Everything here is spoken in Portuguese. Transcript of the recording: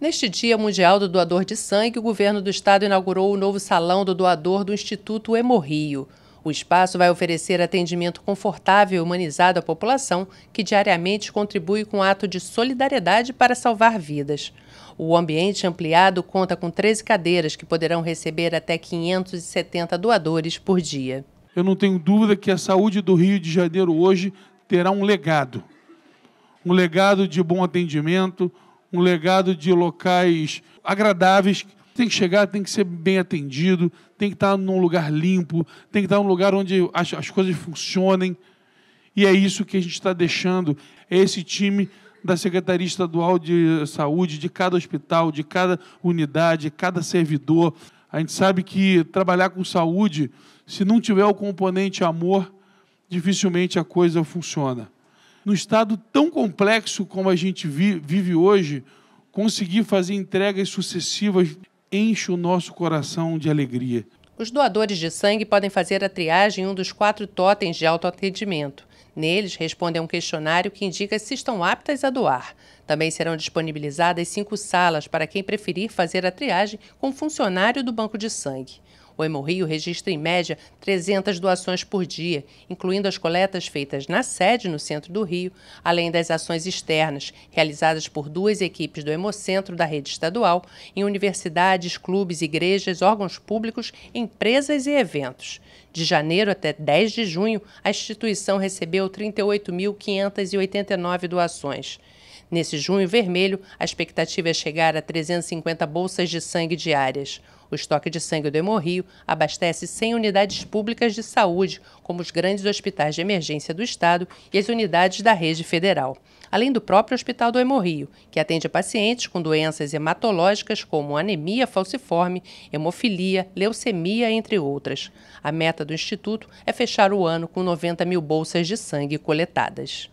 Neste Dia Mundial do Doador de Sangue, o governo do estado inaugurou o novo salão do doador do Instituto Hemorrio. O espaço vai oferecer atendimento confortável e humanizado à população, que diariamente contribui com um ato de solidariedade para salvar vidas. O ambiente ampliado conta com 13 cadeiras que poderão receber até 570 doadores por dia. Eu não tenho dúvida que a saúde do Rio de Janeiro hoje terá um legado. Um legado de bom atendimento, um legado de locais agradáveis. Tem que chegar, tem que ser bem atendido, tem que estar num lugar limpo, tem que estar num lugar onde as, as coisas funcionem. E é isso que a gente está deixando. É esse time da Secretaria Estadual de Saúde, de cada hospital, de cada unidade, de cada servidor. A gente sabe que trabalhar com saúde, se não tiver o componente amor, dificilmente a coisa funciona no estado tão complexo como a gente vive hoje, conseguir fazer entregas sucessivas enche o nosso coração de alegria. Os doadores de sangue podem fazer a triagem em um dos quatro totens de autoatendimento. Neles, respondem a um questionário que indica se estão aptas a doar. Também serão disponibilizadas cinco salas para quem preferir fazer a triagem com funcionário do banco de sangue. O Rio registra, em média, 300 doações por dia, incluindo as coletas feitas na sede, no centro do Rio, além das ações externas, realizadas por duas equipes do Hemocentro da rede estadual, em universidades, clubes, igrejas, órgãos públicos, empresas e eventos. De janeiro até 10 de junho, a instituição recebeu 38.589 doações. Nesse junho vermelho, a expectativa é chegar a 350 bolsas de sangue diárias. O estoque de sangue do Hemorrio abastece 100 unidades públicas de saúde, como os grandes hospitais de emergência do Estado e as unidades da rede federal, além do próprio Hospital do Hemorrio, que atende pacientes com doenças hematológicas como anemia falciforme, hemofilia, leucemia, entre outras. A meta do Instituto é fechar o ano com 90 mil bolsas de sangue coletadas.